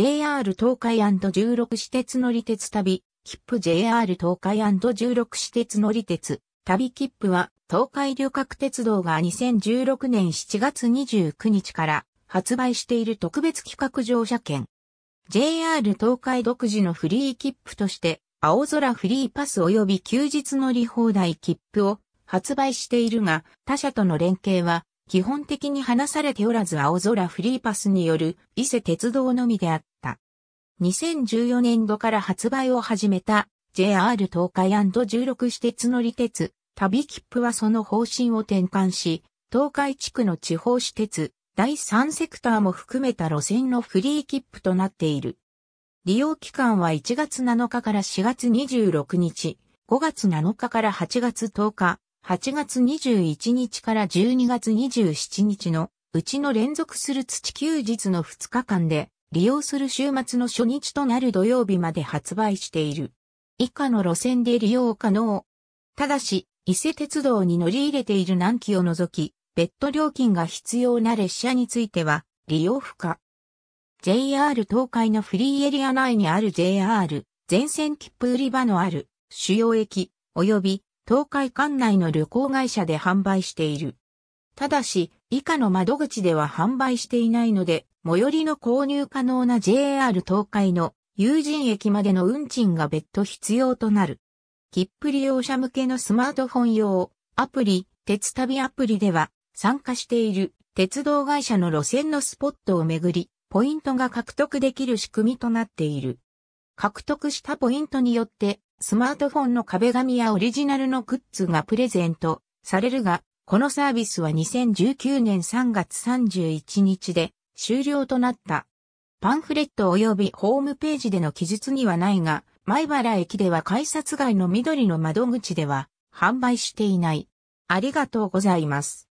JR 東海 &16 私鉄乗り鉄旅、切符 JR 東海 &16 私鉄乗り鉄、旅切符は東海旅客鉄道が2016年7月29日から発売している特別企画乗車券。JR 東海独自のフリー切符として青空フリーパス及び休日乗り放題切符を発売しているが、他社との連携は基本的に話されておらず青空フリーパスによる伊勢鉄道のみであった。2014年度から発売を始めた JR 東海 &16 私鉄乗り鉄、旅切符はその方針を転換し、東海地区の地方私鉄、第3セクターも含めた路線のフリー切符となっている。利用期間は1月7日から4月26日、5月7日から8月10日、8月21日から12月27日のうちの連続する土休日の2日間で利用する週末の初日となる土曜日まで発売している。以下の路線で利用可能。ただし、伊勢鉄道に乗り入れている南紀を除き、別途料金が必要な列車については利用不可。JR 東海のフリーエリア内にある JR 全線切符売り場のある主要駅及び東海管内の旅行会社で販売している。ただし、以下の窓口では販売していないので、最寄りの購入可能な JR 東海の有人駅までの運賃が別途必要となる。切符利用者向けのスマートフォン用アプリ、鉄旅アプリでは参加している鉄道会社の路線のスポットをめぐり、ポイントが獲得できる仕組みとなっている。獲得したポイントによってスマートフォンの壁紙やオリジナルのグッズがプレゼントされるが、このサービスは2019年3月31日で終了となった。パンフレット及びホームページでの記述にはないが、前原駅では改札外の緑の窓口では販売していない。ありがとうございます。